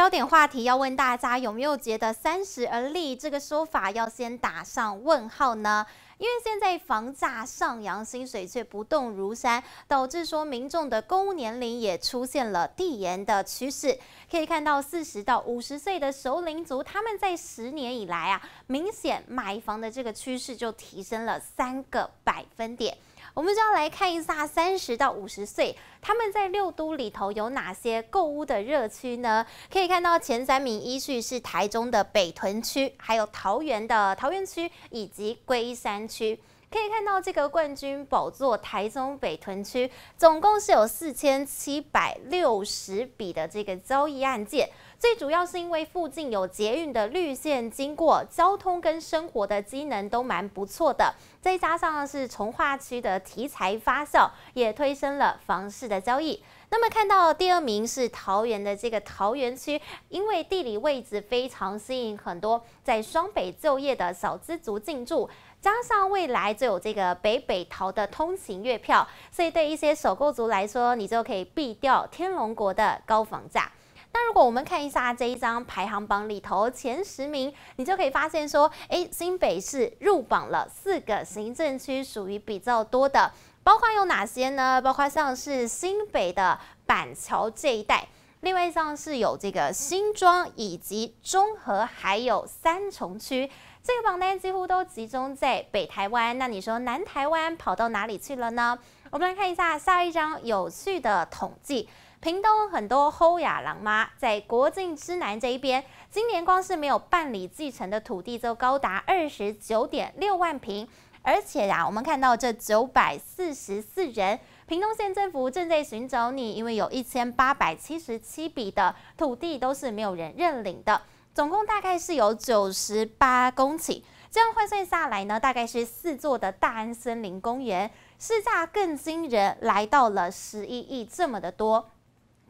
焦点话题要问大家，有没有觉得“三十而立”这个说法要先打上问号呢？因为现在房价上扬，薪水却不动如山，导致说民众的购物年龄也出现了递延的趋势。可以看到，四十到五十岁的熟龄族，他们在十年以来啊，明显买房的这个趋势就提升了三个百分点。我们就要来看一下三十到五十岁，他们在六都里头有哪些购物的热区呢？可以看到前三名依序是台中的北屯区，还有桃园的桃园区以及龟山区。可以看到这个冠军宝座，台中北屯区总共是有四千七百六十笔的这个交易案件。最主要是因为附近有捷运的绿线经过，交通跟生活的机能都蛮不错的。再加上是从化区的题材发酵，也推升了房市的交易。那么看到第二名是桃园的这个桃园区，因为地理位置非常吸引很多在双北就业的小资族进驻，加上未来就有这个北北桃的通勤月票，所以对一些首购族来说，你就可以避掉天龙国的高房价。那如果我们看一下这一张排行榜里头前十名，你就可以发现说，哎，新北市入榜了四个行政区，属于比较多的，包括有哪些呢？包括像是新北的板桥这一带，另外像是有这个新庄以及中和，还有三重区。这个榜单几乎都集中在北台湾，那你说南台湾跑到哪里去了呢？我们来看一下下一张有趣的统计。屏东很多侯雅郎妈在国境之南这一边，今年光是没有办理继承的土地就高达二十九点六万平，而且呀，我们看到这九百四十四人，屏东县政府正在寻找你，因为有一千八百七十七笔的土地都是没有人认领的，总共大概是有九十八公顷，这样换算下来呢，大概是四座的大安森林公园，市价更惊人，来到了十一亿这么的多。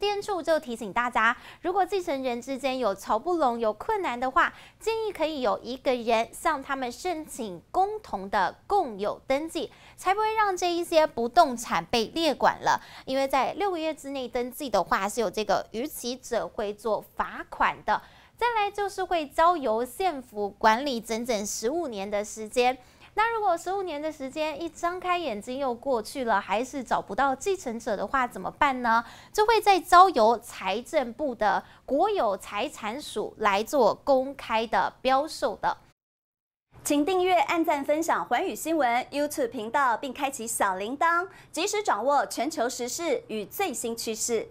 店处就提醒大家，如果继承人之间有吵不拢、有困难的话，建议可以有一个人向他们申请共同的共有登记，才不会让这一些不动产被列管了。因为在六个月之内登记的话，是有这个逾期者会做罚款的，再来就是会交由县府管理整整十五年的时间。那如果十五年的时间一张开眼睛又过去了，还是找不到继承者的话怎么办呢？就会再交由财政部的国有财产署来做公开的标售的。请订阅、按赞、分享环宇新闻 YouTube 频道，并开启小铃铛，及时掌握全球时事与最新趋势。